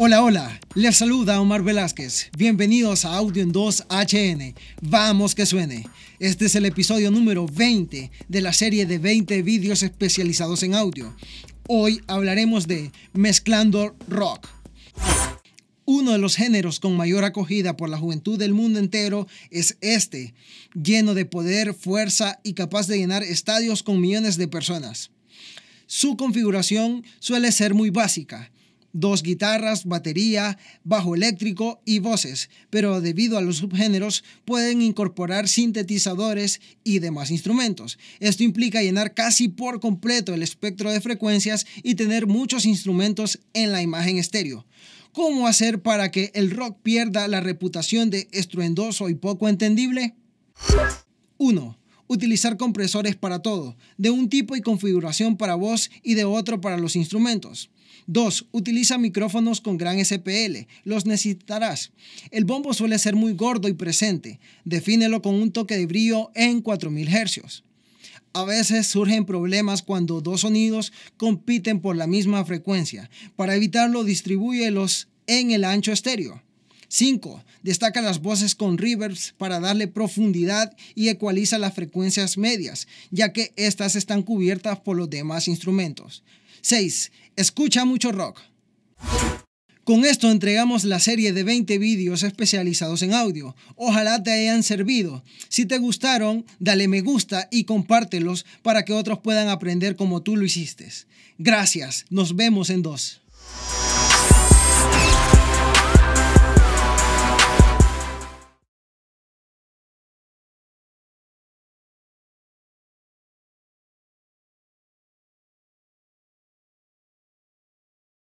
Hola, hola, les saluda Omar Velázquez. Bienvenidos a Audio en 2 HN. Vamos que suene. Este es el episodio número 20 de la serie de 20 vídeos especializados en audio. Hoy hablaremos de Mezclando Rock. Uno de los géneros con mayor acogida por la juventud del mundo entero es este, lleno de poder, fuerza y capaz de llenar estadios con millones de personas. Su configuración suele ser muy básica, dos guitarras, batería, bajo eléctrico y voces, pero debido a los subgéneros pueden incorporar sintetizadores y demás instrumentos. Esto implica llenar casi por completo el espectro de frecuencias y tener muchos instrumentos en la imagen estéreo. ¿Cómo hacer para que el rock pierda la reputación de estruendoso y poco entendible? 1 utilizar compresores para todo, de un tipo y configuración para voz y de otro para los instrumentos. 2. Utiliza micrófonos con gran SPL. Los necesitarás. El bombo suele ser muy gordo y presente. Defínelo con un toque de brillo en 4000 Hz. A veces surgen problemas cuando dos sonidos compiten por la misma frecuencia. Para evitarlo, distribúyelos en el ancho estéreo. 5. Destaca las voces con reverbs para darle profundidad y ecualiza las frecuencias medias, ya que estas están cubiertas por los demás instrumentos. 6. Escucha mucho rock. Con esto entregamos la serie de 20 vídeos especializados en audio. Ojalá te hayan servido. Si te gustaron, dale me gusta y compártelos para que otros puedan aprender como tú lo hiciste. Gracias, nos vemos en dos.